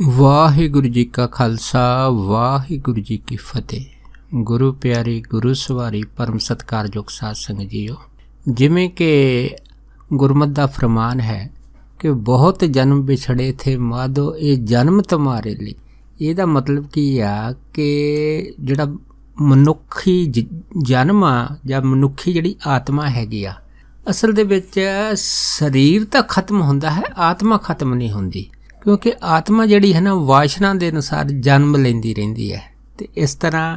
ਵਾਹਿਗੁਰੂ ਜੀ ਕਾ ਖਾਲਸਾ ਵਾਹਿਗੁਰੂ ਜੀ ਕੀ ਫਤਿਹ ਗੁਰੂ ਪਿਆਰੇ ਗੁਰੂ ਸਵਾਰੀ ਪਰਮ ਸਤਕਾਰਯੋਗ ਸਾਧ ਸੰਗਤ ਜੀਓ ਜਿਵੇਂ ਕਿ ਗੁਰਮਤ ਦਾ ਫਰਮਾਨ ਹੈ ਕਿ ਬਹੁਤ ਜਨਮ ਵਿਛੜੇ ਥੇ ਮਾਦੋ ਇਹ ਜਨਮ ਤੁਮਾਰੇ ਲਈ ਇਹਦਾ ਮਤਲਬ ਕੀ ਆ ਕਿ ਜਿਹੜਾ ਮਨੁੱਖੀ ਜਨਮ ਆ ਜਾਂ ਮਨੁੱਖੀ ਜਿਹੜੀ ਆਤਮਾ ਹੈਗੀ ਆ ਅਸਲ ਦੇ ਵਿੱਚ ਸਰੀਰ ਤਾਂ ਖਤਮ ਹੁੰਦਾ ਹੈ ਆਤਮਾ ਖਤਮ ਨਹੀਂ ਹੁੰਦੀ ਕਿਉਂਕਿ ਆਤਮਾ ਜਿਹੜੀ ਹੈ ਨਾ ਵਾਸ਼ਨਾ ਦੇ ਅਨੁਸਾਰ ਜਨਮ ਲੈਂਦੀ ਰਹਿੰਦੀ ਹੈ ਤੇ ਇਸ ਤਰ੍ਹਾਂ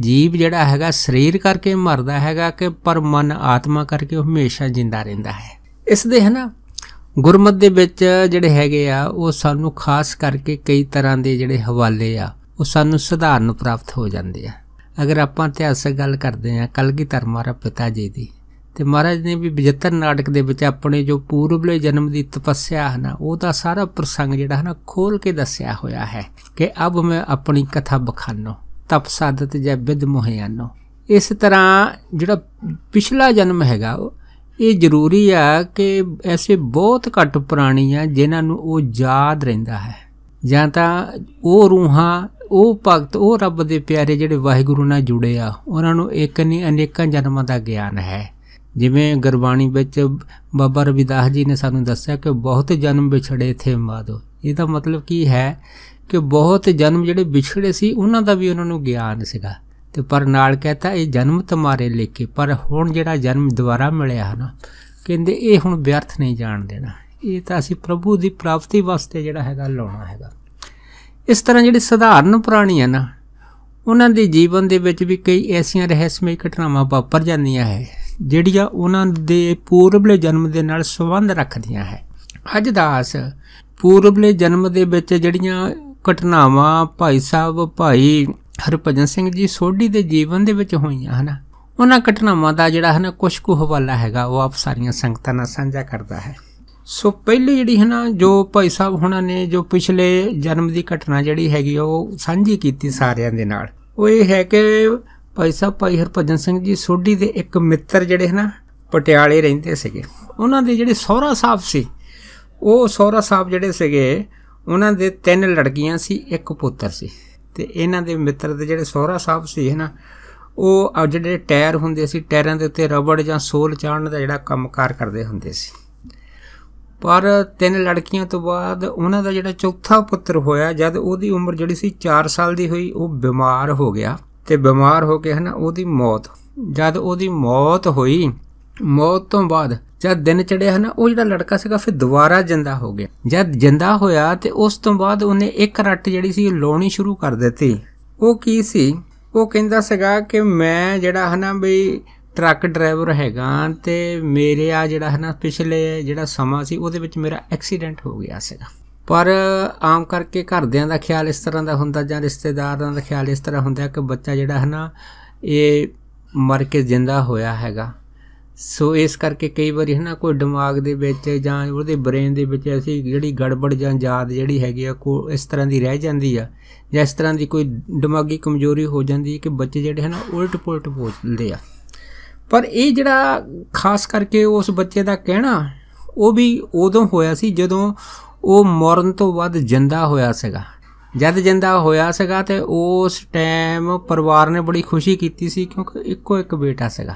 ਜੀਵ ਜਿਹੜਾ ਹੈਗਾ ਸਰੀਰ ਕਰਕੇ ਮਰਦਾ ਹੈਗਾ ਕਿ ਪਰ ਮਨ ਆਤਮਾ ਕਰਕੇ ਉਹ ਹਮੇਸ਼ਾ ਜਿੰਦਾ ਰਹਿੰਦਾ ਹੈ ਇਸ ਦੇ ਹੈ ਨਾ ਗੁਰਮਤ ਦੇ ਵਿੱਚ ਜਿਹੜੇ ਹੈਗੇ ਆ ਉਹ ਸਾਨੂੰ ਖਾਸ ਕਰਕੇ ਕਈ ਤਰ੍ਹਾਂ ਦੇ ਜਿਹੜੇ ਹਵਾਲੇ ਆ ਉਹ ਸਾਨੂੰ ਸਧਾਰਨ ਪ੍ਰਾਪਤ ਹੋ ਜਾਂਦੇ ਆ ਅਗਰ ਆਪਾਂ ਇਤਿਹਾਸਕ ਗੱਲ ਕਰਦੇ ਆ ਕਲਗੀ ਧਰਮਾਰਾ ਪਿਤਾ ਜੀ ਦੀ ਤੇ ਮਹਾਰਾਜ ਨੇ ਵੀ 72 ਨਾਟਕ ਦੇ ਵਿੱਚ ਆਪਣੇ ਜੋ ਪੂਰਬਲੇ ਜਨਮ ਦੀ ਤਪੱਸਿਆ ਹੈ ਨਾ ਉਹ ਦਾ ਸਾਰਾ ਪ੍ਰਸੰਗ ਜਿਹੜਾ ਹੈ ਨਾ ਖੋਲ ਕੇ ਦੱਸਿਆ ਹੋਇਆ ਹੈ ਕਿ ਅਬ ਮੈਂ ਆਪਣੀ ਕਥਾ ਬਖਾਨੋ ਤਪ ਸਾਧਤ ਜੈ ਵਿਦ ਮੋਹਿਆਨੋ ਇਸ ਤਰ੍ਹਾਂ ਜਿਹੜਾ ਪਿਛਲਾ ਜਨਮ ਹੈਗਾ ਇਹ ਜ਼ਰੂਰੀ ਆ ਕਿ ਐਸੇ ਬਹੁਤ ਘੱਟ ਪੁਰਾਣੀ ਆ ਜਿਨ੍ਹਾਂ ਨੂੰ ਉਹ ਯਾਦ ਰਹਿੰਦਾ ਹੈ ਜਾਂ ਤਾਂ ਉਹ ਰੂਹਾਂ ਉਹ ਭਗਤ ਉਹ ਰੱਬ ਦੇ ਪਿਆਰੇ ਜਿਹੜੇ ਵਾਹਿਗੁਰੂ ਨਾਲ ਜੁੜੇ ਆ ਉਹਨਾਂ ਨੂੰ ਇੱਕ ਨਹੀਂ ਅਨੇਕਾਂ ਜਨਮਾਂ ਦਾ ਗਿਆਨ ਹੈ ਜਿਵੇਂ ਗੁਰਬਾਣੀ ਵਿੱਚ ਬਾਬਾ ਰਵਿਦਾਸ ਜੀ ਨੇ ਸਾਨੂੰ ਦੱਸਿਆ ਕਿ ਬਹੁਤ ਜਨਮ ਵਿਛੜੇ ਥੇ ਮਾਦੋ ਇਹਦਾ ਮਤਲਬ ਕੀ ਹੈ ਕਿ ਬਹੁਤ ਜਨਮ ਜਿਹੜੇ ਵਿਛੜੇ ਸੀ ਉਹਨਾਂ ਦਾ ਵੀ ਉਹਨਾਂ ਨੂੰ ਗਿਆਨ ਸੀਗਾ ਤੇ ਪਰ ਨਾਲ ਕਹਤਾ ਇਹ ਜਨਮ ਲੈ ਕੇ ਪਰ ਹੁਣ ਜਿਹੜਾ ਜਨਮ ਦੁਬਾਰਾ ਮਿਲਿਆ ਹਨ ਕਹਿੰਦੇ ਇਹ ਹੁਣ ਵਿਅਰਥ ਨਹੀਂ ਜਾਣ ਦੇਣਾ ਇਹ ਤਾਂ ਅਸੀਂ ਪ੍ਰਭੂ ਦੀ ਪ੍ਰਾਪਤੀ ਵਾਸਤੇ ਜਿਹੜਾ ਹੈਗਾ ਲਾਉਣਾ ਹੈਗਾ ਇਸ ਤਰ੍ਹਾਂ ਜਿਹੜੇ ਸਧਾਰਨ ਪ੍ਰਾਣੀ ਹਨ ਨਾ ਉਹਨਾਂ ਦੇ ਜੀਵਨ ਦੇ ਵਿੱਚ ਵੀ ਕਈ ਐਸੀਆਂ ਰਹੱਸਮਈ ਘਟਨਾਵਾਂ ਵਾਪਰ ਜਾਂਦੀਆਂ ਹੈ ਜਿਹੜੀਆਂ ਉਹਨਾਂ ਦੇ ਪੂਰਬਲੇ ਜਨਮ ਦੇ ਨਾਲ ਸੰਬੰਧ ਰੱਖਦੀਆਂ ਹੈ ਅੱਜ ਦਾਸ ਪੂਰਬਲੇ ਜਨਮ ਦੇ ਵਿੱਚ ਜਿਹੜੀਆਂ ਘਟਨਾਵਾਂ ਭਾਈ ਸਾਹਿਬ ਭਾਈ ਹਰਪਜਨ ਸਿੰਘ ਜੀ ਸੋਢੀ ਦੇ ਜੀਵਨ ਦੇ ਵਿੱਚ ਹੋਈਆਂ ਹਨ ਉਹਨਾਂ ਘਟਨਾਵਾਂ ਦਾ ਜਿਹੜਾ ਹੈ ਨਾ ਕੁਝ ਕੁ ਹਵਾਲਾ ਹੈਗਾ ਉਹ ਆਪ ਸਾਰੀਆਂ ਸੰਗਤਾਂ ਨਾਲ ਸਾਂਝਾ ਕਰਦਾ ਹੈ ਸੋ ਪਹਿਲੀ ਜਿਹੜੀ ਹੈ ਨਾ ਜੋ ਭਾਈ ਸਾਹਿਬ ਹੁਣਾਂ ਨੇ ਜੋ ਪਿਛਲੇ ਜਨਮ ਦੀ ਘਟਨਾ ਜਿਹੜੀ ਹੈਗੀ ਉਹ ਸਾਂਝੀ ਕੀਤੀ ਸਾਰਿਆਂ ਦੇ ਨਾਲ ਉਹ ਇਹ ਹੈ ਕਿ ਭਾਈ ਸਾਹਿਬ ਭਾਈ ਹਰਭਜਨ ਸਿੰਘ ਜੀ ਸੋਢੀ ਦੇ ਇੱਕ ਮਿੱਤਰ ਜਿਹੜੇ ਹਨ ਪਟਿਆਲੇ ਰਹਿੰਦੇ ਸੀਗੇ ਉਹਨਾਂ ਦੇ ਜਿਹੜੇ ਸਹੁਰਾ ਸਾਹਿਬ ਸੀ ਉਹ ਸਹੁਰਾ ਸਾਹਿਬ ਜਿਹੜੇ ਸੀਗੇ ਉਹਨਾਂ ਦੇ ਤਿੰਨ ਲੜਕੀਆਂ ਸੀ ਇੱਕ ਪੁੱਤਰ ਸੀ ਤੇ ਇਹਨਾਂ ਦੇ ਮਿੱਤਰ ਦੇ ਜਿਹੜੇ ਸਹੁਰਾ ਸਾਹਿਬ ਸੀ ਹਨਾ ਉਹ ਜਿਹੜੇ ਟਾਇਰ ਹੁੰਦੇ ਸੀ ਟਾਇਰਾਂ ਦੇ ਉੱਤੇ ਰਬੜ ਜਾਂ ਸੋਲ ਚਾੜਨ ਦਾ ਜਿਹੜਾ ਕੰਮਕਾਰ ਕਰਦੇ ਹੁੰਦੇ ਸੀ ਪਰ ਤਿੰਨ ਲੜਕੀਆਂ ਤੋਂ ਬਾਅਦ ਉਹਨਾਂ ਦਾ ਜਿਹੜਾ ਚੌਥਾ ਪੁੱਤਰ ਹੋਇਆ ਜਦ ਉਹਦੀ ਉਮਰ ਜਿਹੜੀ ਸੀ 4 ਸਾਲ ਦੀ ਹੋਈ ਉਹ ਬਿਮਾਰ ਹੋ ਗਿਆ ਤੇ ਬਿਮਾਰ ਹੋ ਕੇ ਹਨਾ ਉਹਦੀ ਮੌਤ ਜਦ ਉਹਦੀ ਮੌਤ ਹੋਈ ਮੌਤ ਤੋਂ ਬਾਅਦ ਜਦ ਦਿਨ ਚੜਿਆ ਹਨਾ ਉਹ ਜਿਹੜਾ ਲੜਕਾ ਸੀਗਾ ਫਿਰ ਦੁਬਾਰਾ ਜਿੰਦਾ ਹੋ ਗਿਆ ਜਦ ਜਿੰਦਾ ਹੋਇਆ ਤੇ ਉਸ ਤੋਂ ਬਾਅਦ ਉਹਨੇ ਇੱਕ ਰੱਟ ਜਿਹੜੀ ਸੀ ਲਾਉਣੀ ਸ਼ੁਰੂ ਕਰ ਦਿੱਤੀ ਉਹ ਕੀ ਸੀ ਉਹ ਕਹਿੰਦਾ ਸੀਗਾ ਕਿ ਮੈਂ ਜਿਹੜਾ ਹਨਾ ਬਈ ਟਰੱਕ ਡਰਾਈਵਰ ਹੈਗਾ ਤੇ ਮੇਰੇ ਆ ਜਿਹੜਾ ਹਨਾ ਪਿਛਲੇ ਜਿਹੜਾ ਸਮਾਂ ਸੀ ਉਹਦੇ ਵਿੱਚ ਮੇਰਾ ਐਕਸੀਡੈਂਟ ਹੋ ਗਿਆ ਸੀਗਾ ਪਰ ਆਮ ਕਰਕੇ ਘਰਦਿਆਂ ਦਾ ਖਿਆਲ ਇਸ ਤਰ੍ਹਾਂ ਦਾ ਹੁੰਦਾ ਜਾਂ ਰਿਸ਼ਤੇਦਾਰਾਂ ਦਾ ਖਿਆਲ ਇਸ ਤਰ੍ਹਾਂ ਹੁੰਦਾ ਕਿ ਬੱਚਾ ਜਿਹੜਾ ਹੈ ਨਾ ਇਹ ਮਰ ਕੇ ਜ਼ਿੰਦਾ ਹੋਇਆ ਹੈਗਾ ਸੋ ਇਸ ਕਰਕੇ ਕਈ ਵਾਰੀ ਹੈ ਨਾ ਕੋਈ ਦਿਮਾਗ ਦੇ ਵਿੱਚ ਜਾਂ ਉਹਦੇ ਬ੍ਰੇਨ ਦੇ ਵਿੱਚ ਅਸੀਂ ਜਿਹੜੀ ਗੜਬੜ ਜਾਂ ਯਾਦ ਜਿਹੜੀ ਹੈਗੀ ਆ ਕੋ ਇਸ ਤਰ੍ਹਾਂ ਦੀ ਰਹਿ ਜਾਂਦੀ ਆ ਜਾਂ ਇਸ ਤਰ੍ਹਾਂ ਦੀ ਕੋਈ ਦਿਮਾਗੀ ਕਮਜ਼ੋਰੀ ਹੋ ਜਾਂਦੀ ਹੈ ਕਿ ਬੱਚੇ ਜਿਹੜੇ ਨਾ ਉਲਟ-ਪੁਲਟ ਬੋਲਦੇ ਆ ਪਰ ਇਹ ਜਿਹੜਾ ਖਾਸ ਕਰਕੇ ਉਸ ਬੱਚੇ ਦਾ ਕਹਿਣਾ ਉਹ ਵੀ ਉਦੋਂ ਹੋਇਆ ਸੀ ਜਦੋਂ ਉਹ ਮਰਨ ਤੋਂ ਬਾਅਦ ਜਿੰਦਾ ਹੋਇਆ ਸੀਗਾ ਜਦ ਜਿੰਦਾ ਹੋਇਆ ਸੀਗਾ ਤੇ ਉਸ ਟਾਈਮ ਪਰਿਵਾਰ ਨੇ ਬੜੀ ਖੁਸ਼ੀ ਕੀਤੀ ਸੀ ਕਿਉਂਕਿ ਇੱਕੋ ਇੱਕ ਬੇਟਾ ਸੀਗਾ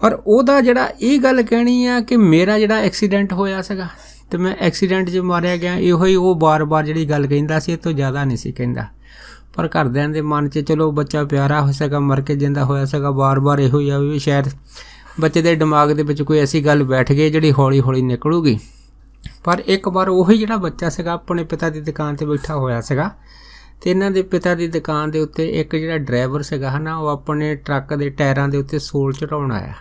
ਪਰ ਉਹਦਾ ਜਿਹੜਾ ਇਹ ਗੱਲ ਕਹਿਣੀ ਆ ਕਿ ਮੇਰਾ ਜਿਹੜਾ ਐਕਸੀਡੈਂਟ ਹੋਇਆ ਸੀਗਾ ਤੇ ਮੈਂ ਐਕਸੀਡੈਂਟ 'ਚ ਮਾਰਿਆ ਗਿਆ ਇਹੋ ਹੀ ਉਹ ਬਾਰ-ਬਾਰ ਜਿਹੜੀ ਗੱਲ ਕਹਿੰਦਾ ਸੀ ਇਹ ਤੋਂ ਜ਼ਿਆਦਾ ਨਹੀਂ ਸੀ ਕਹਿੰਦਾ ਪਰ ਘਰਦਿਆਂ ਦੇ ਮਨ 'ਚ ਚਲੋ ਬੱਚਾ ਪਿਆਰਾ ਹੋ ਸਕਾ ਮਰ ਕੇ ਜਿੰਦਾ ਹੋਇਆ ਸਕਾ ਬਾਰ-ਬਾਰ ਇਹੋ ਹੀ ਆ ਵੀ ਸ਼ਾਇਦ ਬੱਚੇ ਦੇ ਦਿਮਾਗ ਦੇ ਵਿੱਚ ਕੋਈ ਐਸੀ ਗੱਲ ਬੈਠ ਗਈ ਜਿਹੜੀ ਹੌਲੀ-ਹੌਲੀ ਨਿਕਲੂਗੀ ਪਰ ਇੱਕ ਵਾਰ ਉਹੀ ਜਿਹੜਾ ਬੱਚਾ ਸੀਗਾ ਆਪਣੇ ਪਿਤਾ ਦੀ ਦੁਕਾਨ ਤੇ ਬੈਠਾ ਹੋਇਆ ਸੀਗਾ ਤੇ ਇਹਨਾਂ ਦੇ ਪਿਤਾ ਦੀ ਦੁਕਾਨ ਦੇ ਉੱਤੇ ਇੱਕ ਜਿਹੜਾ ਡਰਾਈਵਰ ਸੀਗਾ ਹਨਾ ਉਹ ਆਪਣੇ ਟਰੱਕ ਦੇ ਟਾਇਰਾਂ ਦੇ ਉੱਤੇ ਸੋਲ ਚੜਾਉਣ ਆਇਆ